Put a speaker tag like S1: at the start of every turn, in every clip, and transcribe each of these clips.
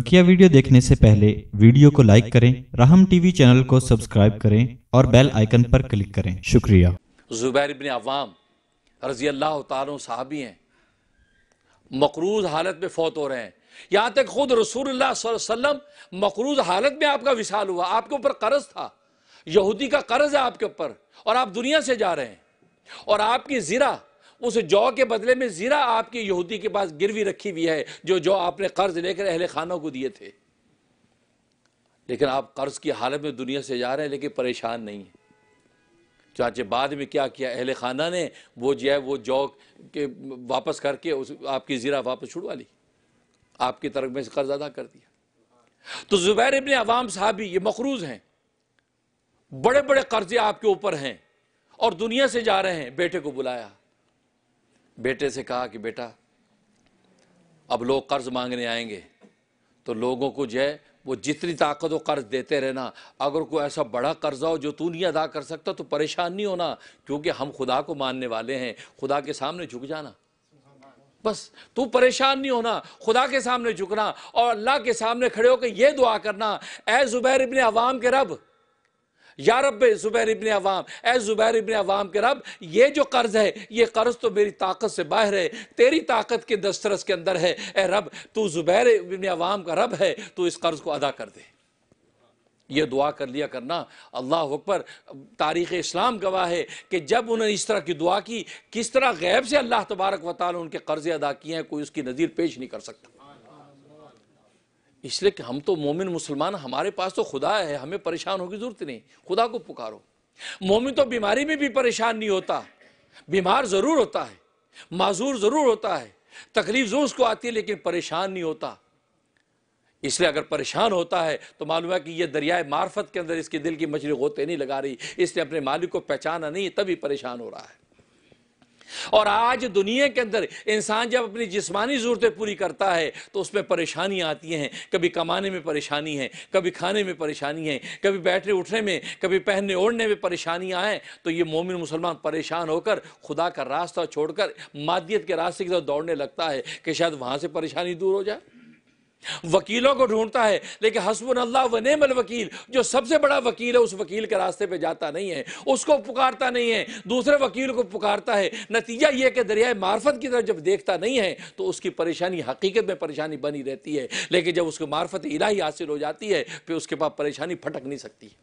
S1: बकिया वीडियो देखने से पहले वीडियो को लाइक करें राहम टीवी चैनल को सब्सक्राइब करें और बेल आइकन पर क्लिक करें शुक्रिया जुबैर इबन अवाम रजी अल्लाह तहबी हैं मकरूज हालत में फौत हो रहे हैं यहां तक खुद रसूल वसल्लम मकरूज हालत में आपका विशाल हुआ आपके ऊपर कर्ज था यहूदी का कर्ज है आपके ऊपर और आप दुनिया से जा रहे हैं और आपकी ज़रा उस जौ के बदले में ज़ीरा आपकी यहूदी के पास गिरवी रखी हुई है जो जौ आपने कर्ज लेकर अहले खानों को दिए थे लेकिन आप कर्ज की हालत में दुनिया से जा रहे हैं लेकिन परेशान नहीं है चाचे बाद में क्या किया अहल खाना ने वो जो है वो जौ के वापस करके उस आपकी ज़ीरा वापस छुड़वा ली आपकी तरफ में से कर्ज अदा कर दिया तो ज़ुबैर इबन अवाम साहबी ये मकरूज़ हैं बड़े बड़े कर्जे आपके ऊपर हैं और दुनिया से जा रहे हैं बेटे को बुलाया बेटे से कहा कि बेटा अब लोग कर्ज मांगने आएंगे तो लोगों को जो वो जितनी ताकत हो कर्ज देते रहना अगर कोई ऐसा बड़ा कर्जा हो जो तू नहीं अदा कर सकता तो परेशान नहीं होना क्योंकि हम खुदा को मानने वाले हैं खुदा के सामने झुक जाना बस तू परेशान नहीं होना खुदा के सामने झुकना और अल्लाह के सामने खड़े होकर ये दुआ करना ए जुबैर इबन अवाम के रब या रब ज़ुबैर इबन अवाम ए ज़ुबैर इबन अवाम के रब ये जो कर्ज़ है ये कर्ज़ तो मेरी ताकत से बाहर है तेरी ताकत के दस्तरस के अंदर है ए रब तू ज़ुबैर इबन अवाम का रब है तो इस कर्ज़ को अदा कर दे ये दुआ कर लिया करना अल्लाह अकबर तारीख़ इस्लाम गवाह है कि जब उन्होंने इस तरह की दुआ की किस तरह गैब से अल्लाह तबारक वाली उनके कर्ज़े अदा किए हैं कोई उसकी नज़ीर पेश नहीं कर सकता इसलिए कि हम तो मोमिन मुसलमान हमारे पास तो खुदा है हमें परेशान होगी जरूरत नहीं खुदा को पुकारो मोमिन तो बीमारी में भी परेशान नहीं होता बीमार ज़रूर होता है माजूर ज़रूर होता है तकलीफ जो उसको आती है लेकिन परेशान नहीं होता इसलिए अगर परेशान होता है तो मालूम है कि यह दरियाए मार्फत के अंदर इसके दिल की मछली गोते नहीं लगा रही इसने अपने मालिक को पहचाना नहीं तभी परेशान हो रहा है और आज दुनिया के अंदर इंसान जब अपनी जिस्मानी ज़रूरतें पूरी करता है तो उसमें परेशानियाँ आती हैं कभी कमाने में परेशानी है कभी खाने में परेशानी है कभी बैठने उठने में कभी पहनने ओढ़ने में परेशानियाँ आएँ तो ये मोमिन मुसलमान परेशान होकर खुदा का रास्ता छोड़कर मादियत के रास्ते की तरफ दौड़ने लगता है कि शायद वहाँ से परेशानी दूर हो जाए वकीलों को ढूंढता है लेकिन हसबन अल्लाह वनमल वकील जो सबसे बड़ा वकील है उस वकील के रास्ते पे जाता नहीं है उसको पुकारता नहीं है दूसरे वकील को पुकारता है नतीजा यह कि दरियाए मार्फत की तरफ जब देखता नहीं है तो उसकी परेशानी हकीकत में परेशानी बनी रहती है लेकिन जब उसको मार्फत इलाही हासिल हो जाती है फिर उसके पास परेशानी फटक नहीं सकती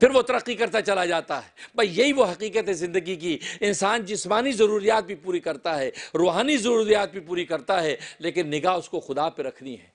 S1: फिर वो तरक्की करता चला जाता है भाई यही वो हकीकत है ज़िंदगी की इंसान जिसमानी ज़रूरियात भी पूरी करता है रूहानी ज़रूरियात भी पूरी करता है लेकिन निगाह उसको खुदा पर रखनी है